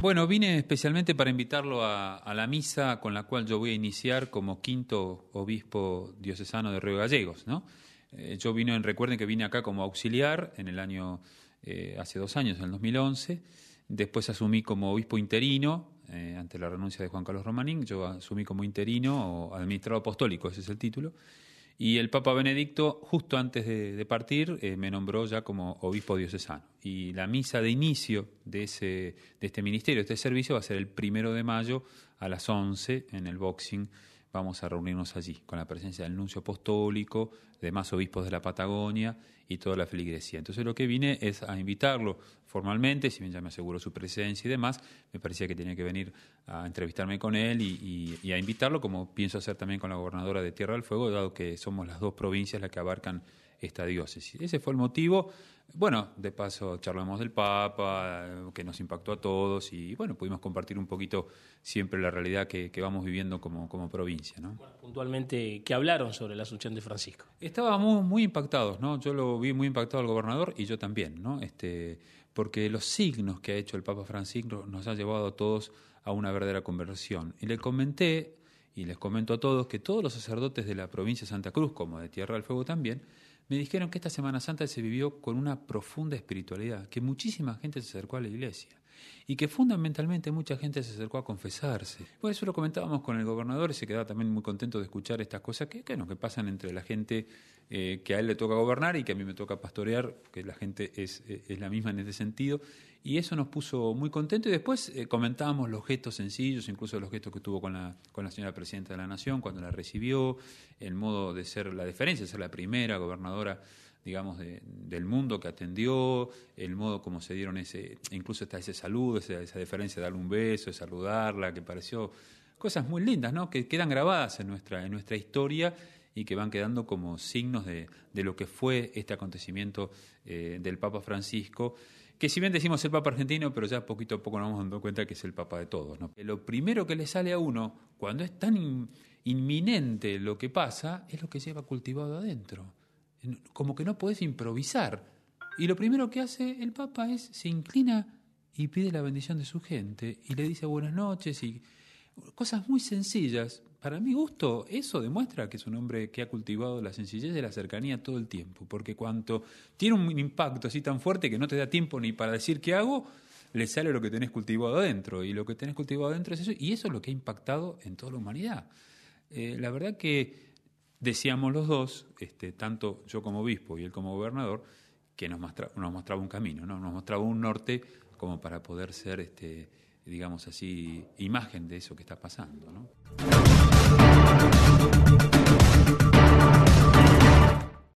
Bueno, vine especialmente para invitarlo a, la misa con la cual yo voy a iniciar como quinto obispo diocesano de Río Gallegos. ¿no? Eh, yo vine, recuerden que vine acá como auxiliar en el año, eh, hace dos años, en el 2011. Después asumí como obispo interino, eh, ante la renuncia de Juan Carlos Romanín, yo asumí como interino o administrado apostólico, ese es el título. Y el Papa Benedicto, justo antes de, partir, eh, me nombró ya como obispo diocesano. Y la misa de inicio de, ese, de este ministerio, de este servicio, va a ser el primero de mayo a las 11 en el Boxing vamos a reunirnos allí, con la presencia del nuncio apostólico, demás obispos de la Patagonia y toda la feligresía. Entonces lo que vine es a invitarlo formalmente, si bien ya me aseguró su presencia y demás, me parecía que tenía que venir a entrevistarme con él y, y a invitarlo, como pienso hacer también con la gobernadora de Tierra del Fuego, dado que somos las dos provincias las que abarcan esta diócesis. Ese fue el motivo. Bueno, de paso charlamos del Papa, que nos impactó a todos y bueno, pudimos compartir un poquito siempre la realidad que, vamos viviendo como, como provincia. puntualmente, ¿qué hablaron sobre la asunción de Francisco? Estábamos muy impactados, ¿no? Yo lo vi muy impactado al gobernador y yo también, ¿no? Este, porque los signos que ha hecho el Papa Francisco nos ha llevado a todos a una verdadera conversión. Y le comenté y les comento a todos que todos los sacerdotes de la provincia de Santa Cruz, como de Tierra del Fuego también, me dijeron que esta Semana Santa se vivió con una profunda espiritualidad, que muchísima gente se acercó a la iglesia y que fundamentalmente mucha gente se acercó a confesarse. Por eso lo comentábamos con el gobernador y se quedaba también muy contento de escuchar estas cosas que, no que pasan entre la gente eh, que a él le toca gobernar y que a mí me toca pastorear, que la gente es, eh, es la misma en ese sentido. Y eso nos puso muy contentos. Y después eh, comentábamos los gestos sencillos, incluso los gestos que tuvo con la, con la señora presidenta de la Nación cuando la recibió, el modo de ser la diferencia, de ser la primera gobernadora digamos, del mundo que atendió, el modo como se dieron ese, incluso está ese saludo, esa, esa deferencia de darle un beso, de saludarla, que pareció cosas muy lindas, ¿no? Que quedan grabadas en nuestra, en nuestra historia y que van quedando como signos de, lo que fue este acontecimiento eh, del Papa Francisco, que si bien decimos el Papa argentino, pero ya poquito a poco nos vamos dando cuenta que es el Papa de todos. Lo primero que le sale a uno, cuando es tan inminente lo que pasa, es lo que lleva cultivado adentro como que no podés improvisar. Y lo primero que hace el Papa es se inclina y pide la bendición de su gente y le dice buenas noches y cosas muy sencillas. Para mi gusto, eso demuestra que es un hombre que ha cultivado la sencillez y la cercanía todo el tiempo, porque cuanto tiene un impacto así tan fuerte que no te da tiempo ni para decir qué hago, le sale lo que tenés cultivado adentro, y lo que tenés cultivado adentro es eso, y eso es lo que ha impactado en toda la humanidad. Eh, la verdad que decíamos los dos, este, tanto yo como obispo y él como gobernador, que nos, nos mostraba un camino, ¿no? nos mostraba un norte como para poder ser, este, digamos así, imagen de eso que está pasando. ¿no?